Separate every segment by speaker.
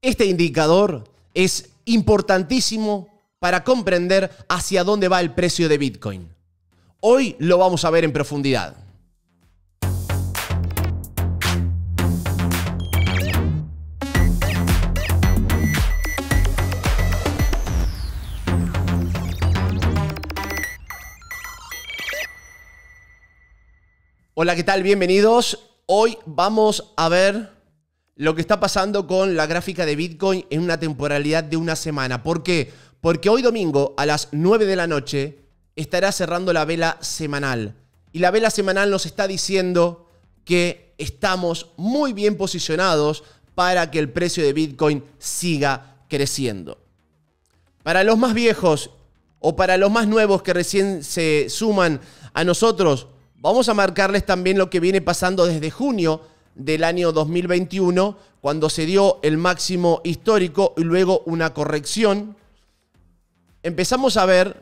Speaker 1: Este indicador es importantísimo para comprender hacia dónde va el precio de Bitcoin. Hoy lo vamos a ver en profundidad. Hola, ¿qué tal? Bienvenidos. Hoy vamos a ver lo que está pasando con la gráfica de Bitcoin en una temporalidad de una semana. ¿Por qué? Porque hoy domingo a las 9 de la noche estará cerrando la vela semanal. Y la vela semanal nos está diciendo que estamos muy bien posicionados para que el precio de Bitcoin siga creciendo. Para los más viejos o para los más nuevos que recién se suman a nosotros, vamos a marcarles también lo que viene pasando desde junio del año 2021, cuando se dio el máximo histórico y luego una corrección, empezamos a ver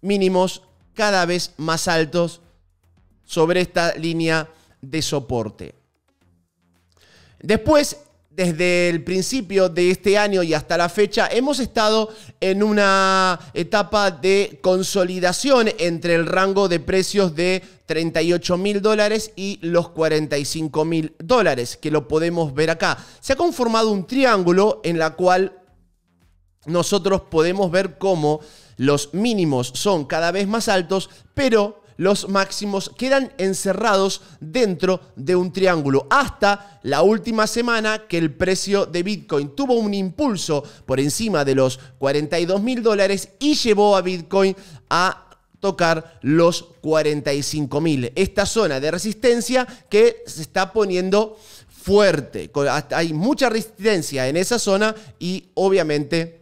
Speaker 1: mínimos cada vez más altos sobre esta línea de soporte. Después, desde el principio de este año y hasta la fecha, hemos estado en una etapa de consolidación entre el rango de precios de 38 mil dólares y los 45 mil dólares, que lo podemos ver acá. Se ha conformado un triángulo en la cual nosotros podemos ver cómo los mínimos son cada vez más altos, pero los máximos quedan encerrados dentro de un triángulo. Hasta la última semana que el precio de Bitcoin tuvo un impulso por encima de los 42 mil dólares y llevó a Bitcoin a tocar los 45.000. Esta zona de resistencia que se está poniendo fuerte. Hay mucha resistencia en esa zona y obviamente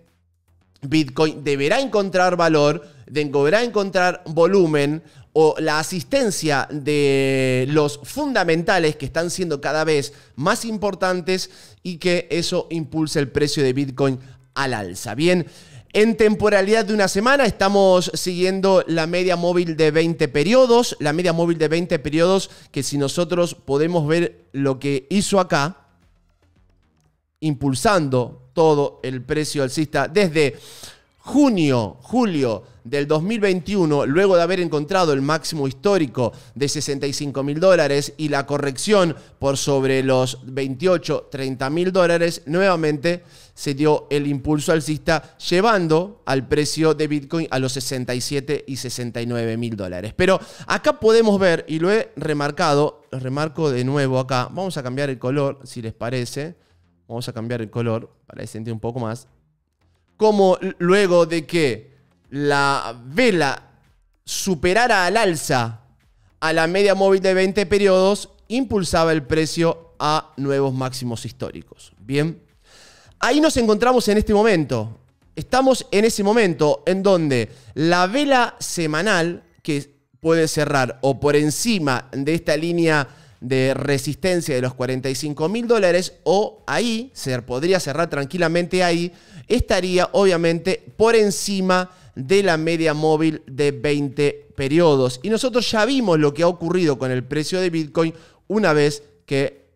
Speaker 1: Bitcoin deberá encontrar valor, deberá encontrar volumen o la asistencia de los fundamentales que están siendo cada vez más importantes y que eso impulse el precio de Bitcoin al alza. Bien, en temporalidad de una semana estamos siguiendo la media móvil de 20 periodos, la media móvil de 20 periodos que si nosotros podemos ver lo que hizo acá, impulsando todo el precio alcista desde junio, julio, del 2021, luego de haber encontrado el máximo histórico de 65 mil dólares y la corrección por sobre los 28, 30 mil dólares, nuevamente se dio el impulso alcista, llevando al precio de Bitcoin a los 67 y 69 mil dólares. Pero acá podemos ver, y lo he remarcado, lo remarco de nuevo acá, vamos a cambiar el color, si les parece, vamos a cambiar el color para sentir un poco más, como luego de que la vela superara al alza a la media móvil de 20 periodos, impulsaba el precio a nuevos máximos históricos. Bien, ahí nos encontramos en este momento. Estamos en ese momento en donde la vela semanal, que puede cerrar o por encima de esta línea de resistencia de los 45 mil dólares o ahí, se podría cerrar tranquilamente ahí, estaría obviamente por encima de la media móvil de 20 periodos. Y nosotros ya vimos lo que ha ocurrido con el precio de Bitcoin una vez que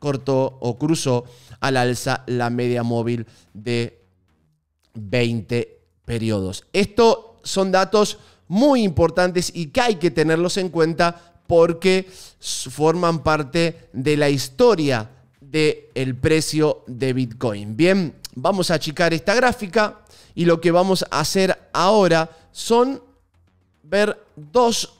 Speaker 1: cortó o cruzó al alza la media móvil de 20 periodos. Estos son datos muy importantes y que hay que tenerlos en cuenta porque forman parte de la historia del el precio de Bitcoin. Bien, vamos a achicar esta gráfica y lo que vamos a hacer ahora son ver dos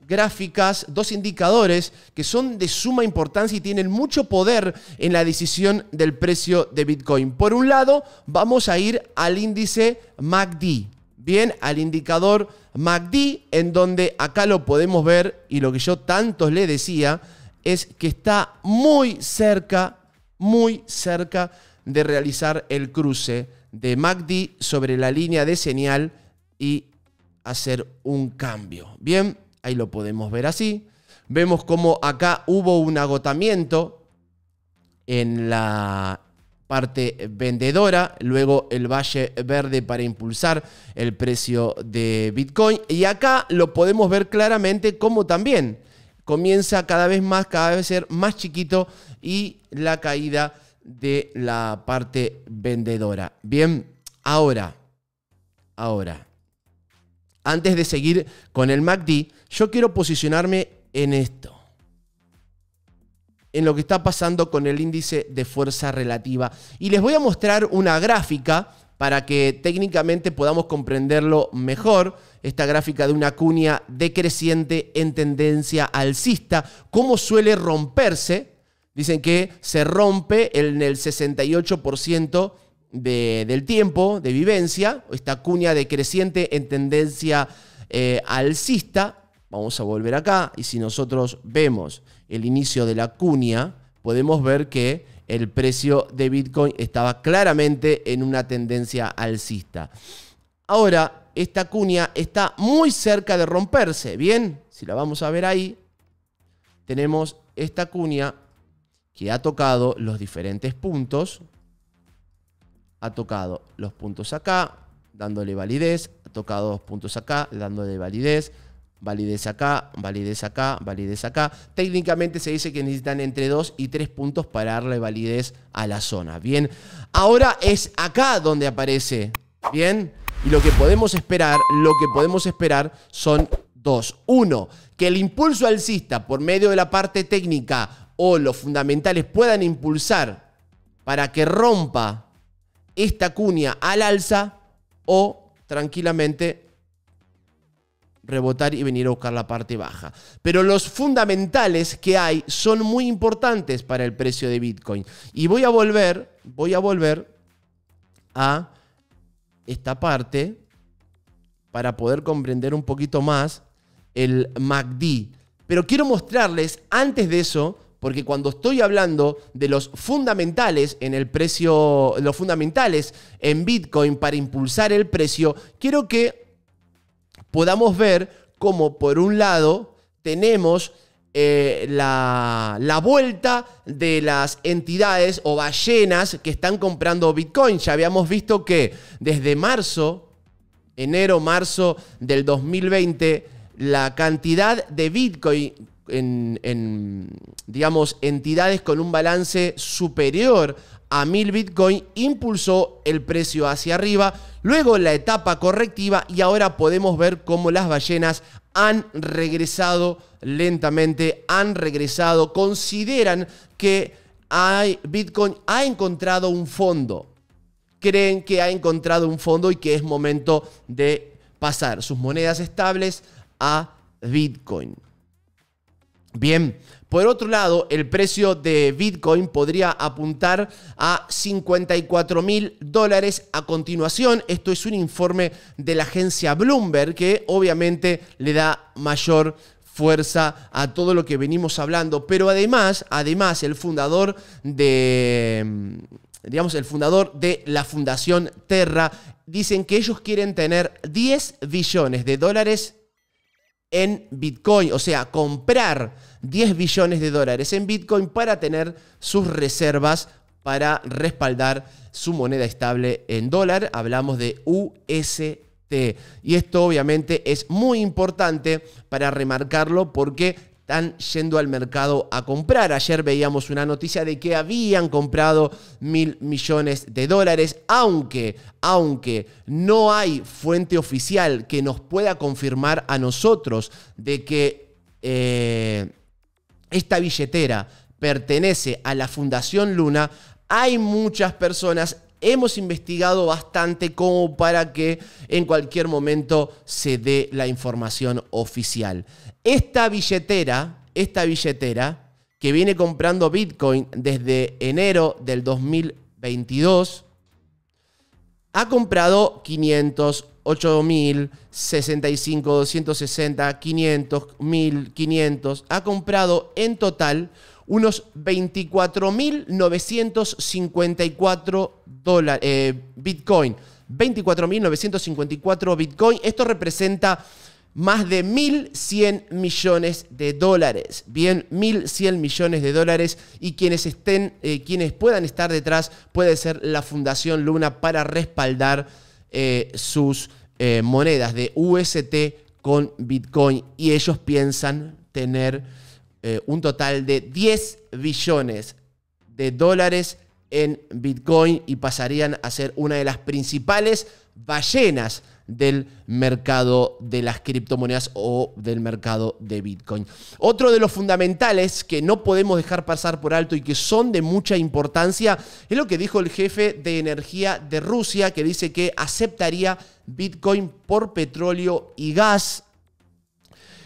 Speaker 1: gráficas, dos indicadores que son de suma importancia y tienen mucho poder en la decisión del precio de Bitcoin. Por un lado, vamos a ir al índice MACD, bien, al indicador MACD, en donde acá lo podemos ver y lo que yo tantos le decía es que está muy cerca, muy cerca de realizar el cruce de MACD sobre la línea de señal y hacer un cambio. Bien, ahí lo podemos ver así. Vemos como acá hubo un agotamiento en la parte vendedora, luego el valle verde para impulsar el precio de Bitcoin y acá lo podemos ver claramente como también comienza cada vez más, cada vez ser más chiquito y la caída de la parte vendedora. Bien, ahora, ahora, antes de seguir con el MACD, yo quiero posicionarme en esto, en lo que está pasando con el índice de fuerza relativa. Y les voy a mostrar una gráfica para que técnicamente podamos comprenderlo mejor, esta gráfica de una cuña decreciente en tendencia alcista, cómo suele romperse Dicen que se rompe en el 68% del tiempo de vivencia, esta cuña decreciente en tendencia eh, alcista. Vamos a volver acá y si nosotros vemos el inicio de la cuña, podemos ver que el precio de Bitcoin estaba claramente en una tendencia alcista. Ahora, esta cuña está muy cerca de romperse, ¿bien? Si la vamos a ver ahí, tenemos esta cuña que ha tocado los diferentes puntos. Ha tocado los puntos acá, dándole validez. Ha tocado dos puntos acá, dándole validez. Validez acá, validez acá, validez acá. Técnicamente se dice que necesitan entre 2 y 3 puntos para darle validez a la zona. Bien, ahora es acá donde aparece. Bien, y lo que podemos esperar, lo que podemos esperar son dos. Uno, que el impulso alcista por medio de la parte técnica o los fundamentales puedan impulsar para que rompa esta cuña al alza o tranquilamente rebotar y venir a buscar la parte baja. Pero los fundamentales que hay son muy importantes para el precio de Bitcoin. Y voy a volver, voy a volver a esta parte para poder comprender un poquito más el MACD. Pero quiero mostrarles antes de eso porque cuando estoy hablando de los fundamentales en el precio, los fundamentales en Bitcoin para impulsar el precio, quiero que podamos ver cómo por un lado tenemos eh, la, la, vuelta de las entidades o ballenas que están comprando Bitcoin. Ya habíamos visto que desde marzo, enero, marzo del 2020, la cantidad de Bitcoin en, digamos, entidades con un balance superior a 1000 Bitcoin impulsó el precio hacia arriba, luego la etapa correctiva y ahora podemos ver cómo las ballenas han regresado lentamente, han regresado, consideran que Bitcoin ha encontrado un fondo, creen que ha encontrado un fondo y que es momento de pasar sus monedas estables a Bitcoin. Bien, por otro lado, el precio de Bitcoin podría apuntar a 54 mil dólares a continuación. Esto es un informe de la agencia Bloomberg que obviamente le da mayor fuerza a todo lo que venimos hablando. Pero además, además, el fundador de digamos, el fundador de la fundación Terra, dicen que ellos quieren tener 10 billones de dólares en Bitcoin, o sea, comprar 10 billones de dólares en Bitcoin para tener sus reservas para respaldar su moneda estable en dólar. Hablamos de UST. Y esto obviamente es muy importante para remarcarlo porque están yendo al mercado a comprar. Ayer veíamos una noticia de que habían comprado mil millones de dólares, aunque, aunque no hay fuente oficial que nos pueda confirmar a nosotros de que eh, esta billetera pertenece a la Fundación Luna, hay muchas personas hemos investigado bastante como para que en cualquier momento se dé la información oficial. Esta billetera, esta billetera, que viene comprando Bitcoin desde enero del 2022, ha comprado 500, 8000, 65, 260, 500, 1500. Ha comprado en total unos 24.954 eh, Bitcoin. 24.954 Bitcoin. Esto representa más de 1.100 millones de dólares. Bien, 1.100 millones de dólares y quienes, estén, eh, quienes puedan estar detrás puede ser la Fundación Luna para respaldar eh, sus eh, monedas de UST con Bitcoin y ellos piensan tener un total de 10 billones de dólares en Bitcoin y pasarían a ser una de las principales ballenas del mercado de las criptomonedas o del mercado de Bitcoin. Otro de los fundamentales que no podemos dejar pasar por alto y que son de mucha importancia es lo que dijo el jefe de energía de Rusia, que dice que aceptaría Bitcoin por petróleo y gas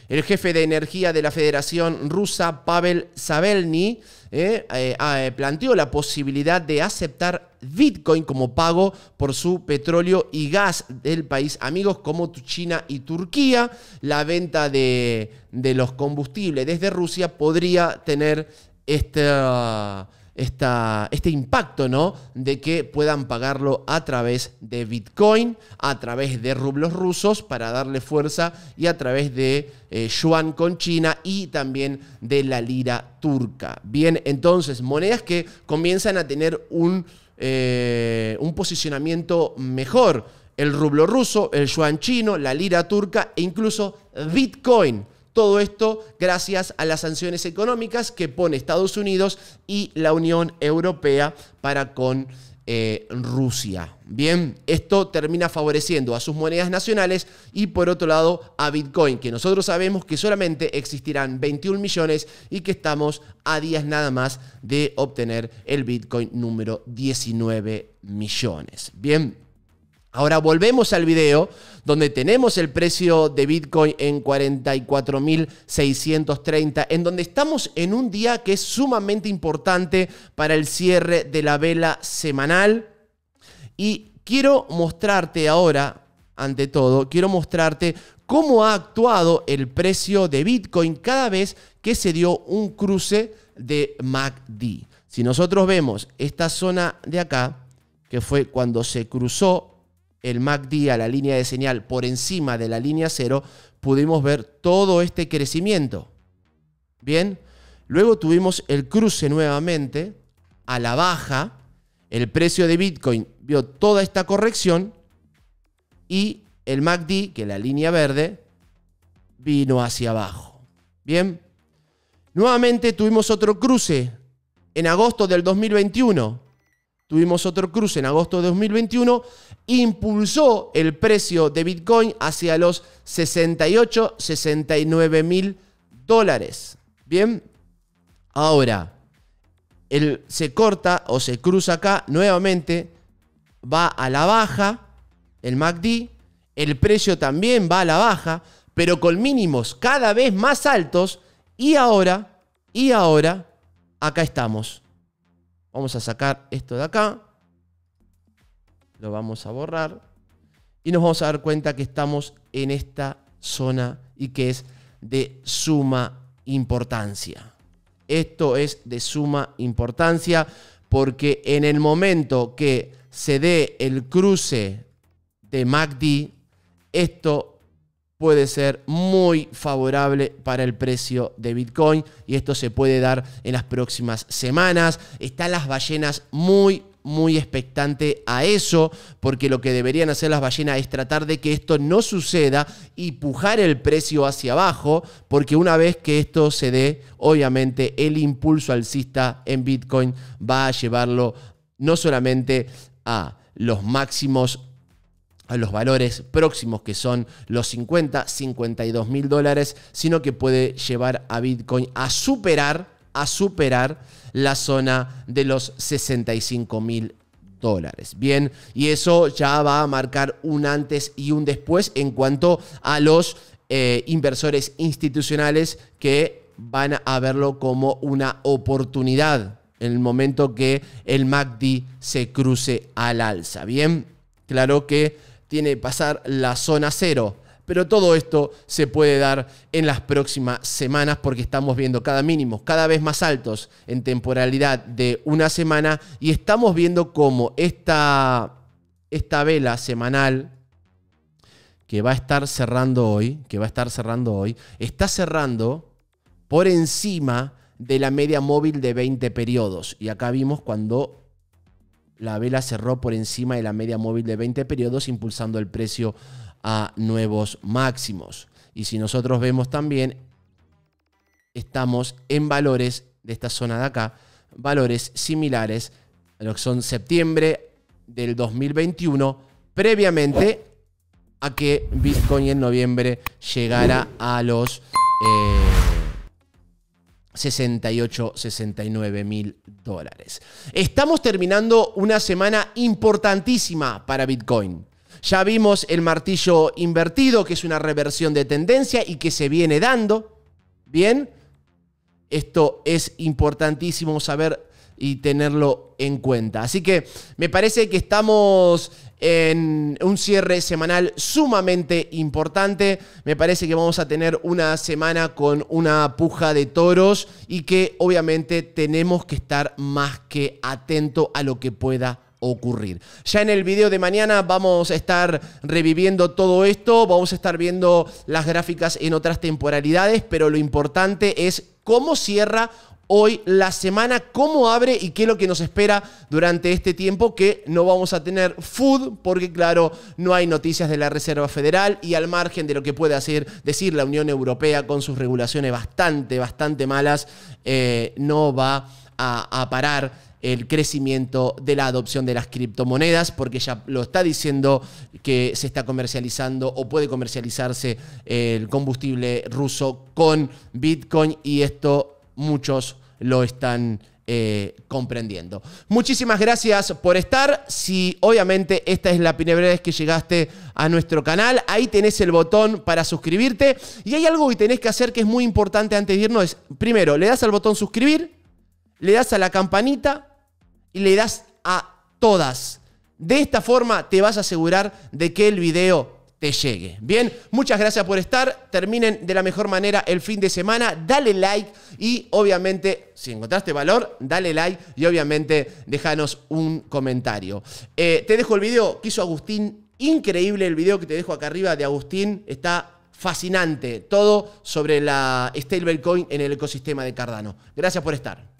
Speaker 1: el jefe de energía de la Federación Rusa, Pavel Sabelny, eh, eh, ah, eh, planteó la posibilidad de aceptar Bitcoin como pago por su petróleo y gas del país amigos como China y Turquía. La venta de, de los combustibles desde Rusia podría tener esta esta, este impacto, ¿no? De que puedan pagarlo a través de Bitcoin, a través de rublos rusos para darle fuerza y a través de eh, yuan con China y también de la lira turca. Bien, entonces, monedas que comienzan a tener un, eh, un posicionamiento mejor. El rublo ruso, el yuan chino, la lira turca e incluso Bitcoin todo esto gracias a las sanciones económicas que pone Estados Unidos y la Unión Europea para con eh, Rusia. Bien, esto termina favoreciendo a sus monedas nacionales y por otro lado a Bitcoin, que nosotros sabemos que solamente existirán 21 millones y que estamos a días nada más de obtener el Bitcoin número 19 millones. Bien, Ahora volvemos al video donde tenemos el precio de Bitcoin en 44.630, en donde estamos en un día que es sumamente importante para el cierre de la vela semanal. Y quiero mostrarte ahora, ante todo, quiero mostrarte cómo ha actuado el precio de Bitcoin cada vez que se dio un cruce de MACD. Si nosotros vemos esta zona de acá, que fue cuando se cruzó el MACD a la línea de señal por encima de la línea cero, pudimos ver todo este crecimiento. Bien, luego tuvimos el cruce nuevamente a la baja, el precio de Bitcoin vio toda esta corrección y el MACD, que es la línea verde, vino hacia abajo. Bien, nuevamente tuvimos otro cruce en agosto del 2021. Tuvimos otro cruce en agosto de 2021 impulsó el precio de Bitcoin hacia los 68, 69 mil dólares. Bien, ahora el, se corta o se cruza acá nuevamente, va a la baja el MACD, el precio también va a la baja, pero con mínimos cada vez más altos y ahora, y ahora, acá estamos. Vamos a sacar esto de acá. Lo vamos a borrar. Y nos vamos a dar cuenta que estamos en esta zona y que es de suma importancia. Esto es de suma importancia porque en el momento que se dé el cruce de MACD, esto puede ser muy favorable para el precio de Bitcoin y esto se puede dar en las próximas semanas. Están las ballenas muy muy expectante a eso, porque lo que deberían hacer las ballenas es tratar de que esto no suceda y pujar el precio hacia abajo, porque una vez que esto se dé, obviamente el impulso alcista en Bitcoin va a llevarlo no solamente a los máximos a los valores próximos que son los 50, 52 mil dólares, sino que puede llevar a Bitcoin a superar, a superar la zona de los 65 mil dólares. Bien, y eso ya va a marcar un antes y un después en cuanto a los eh, inversores institucionales que van a verlo como una oportunidad en el momento que el MACD se cruce al alza. Bien, claro que tiene que pasar la zona cero pero todo esto se puede dar en las próximas semanas porque estamos viendo cada mínimo, cada vez más altos en temporalidad de una semana y estamos viendo cómo esta, esta vela semanal que va a estar cerrando hoy, que va a estar cerrando hoy, está cerrando por encima de la media móvil de 20 periodos. Y acá vimos cuando la vela cerró por encima de la media móvil de 20 periodos impulsando el precio a nuevos máximos. Y si nosotros vemos también, estamos en valores de esta zona de acá, valores similares a lo que son septiembre del 2021, previamente a que Bitcoin en noviembre llegara a los 68, eh, 69 mil dólares. Estamos terminando una semana importantísima para Bitcoin. Ya vimos el martillo invertido, que es una reversión de tendencia y que se viene dando. Bien, esto es importantísimo saber y tenerlo en cuenta. Así que me parece que estamos en un cierre semanal sumamente importante. Me parece que vamos a tener una semana con una puja de toros y que obviamente tenemos que estar más que atento a lo que pueda ocurrir. Ya en el video de mañana vamos a estar reviviendo todo esto, vamos a estar viendo las gráficas en otras temporalidades, pero lo importante es cómo cierra hoy la semana, cómo abre y qué es lo que nos espera durante este tiempo que no vamos a tener food porque claro, no hay noticias de la Reserva Federal y al margen de lo que puede hacer, decir la Unión Europea con sus regulaciones bastante, bastante malas, eh, no va a, a parar el crecimiento de la adopción de las criptomonedas, porque ya lo está diciendo que se está comercializando o puede comercializarse el combustible ruso con Bitcoin y esto muchos lo están eh, comprendiendo. Muchísimas gracias por estar. Si obviamente esta es la primera vez que llegaste a nuestro canal, ahí tenés el botón para suscribirte. Y hay algo que tenés que hacer que es muy importante antes de irnos. primero, le das al botón suscribir, le das a la campanita, y le das a todas. De esta forma te vas a asegurar de que el video te llegue. Bien, muchas gracias por estar. Terminen de la mejor manera el fin de semana. Dale like y obviamente, si encontraste valor, dale like y obviamente déjanos un comentario. Eh, te dejo el video que hizo Agustín. Increíble el video que te dejo acá arriba de Agustín. Está fascinante. Todo sobre la stablecoin en el ecosistema de Cardano. Gracias por estar.